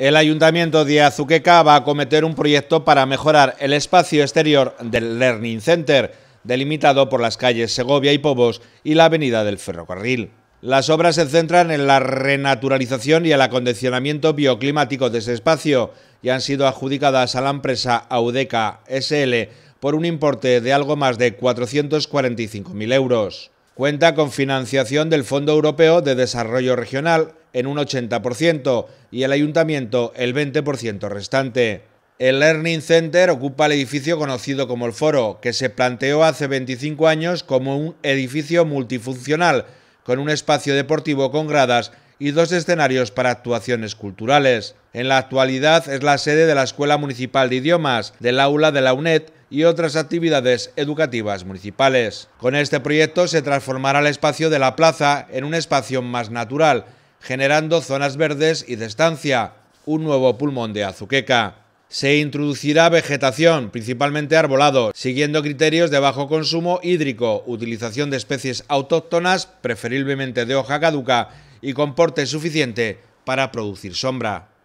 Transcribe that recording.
el Ayuntamiento de Azuqueca va a cometer un proyecto para mejorar el espacio exterior del Learning Center, delimitado por las calles Segovia y Pobos y la avenida del Ferrocarril. Las obras se centran en la renaturalización y el acondicionamiento bioclimático de ese espacio y han sido adjudicadas a la empresa Audeca SL por un importe de algo más de 445.000 euros. Cuenta con financiación del Fondo Europeo de Desarrollo Regional en un 80% y el ayuntamiento el 20% restante. El Learning Center ocupa el edificio conocido como el Foro, que se planteó hace 25 años como un edificio multifuncional, con un espacio deportivo con gradas y dos escenarios para actuaciones culturales. En la actualidad es la sede de la Escuela Municipal de Idiomas, del aula de la UNED y otras actividades educativas municipales. Con este proyecto se transformará el espacio de la plaza en un espacio más natural, generando zonas verdes y de estancia, un nuevo pulmón de Azuqueca. Se introducirá vegetación, principalmente arbolado, siguiendo criterios de bajo consumo hídrico, utilización de especies autóctonas, preferiblemente de hoja caduca, y con porte suficiente para producir sombra.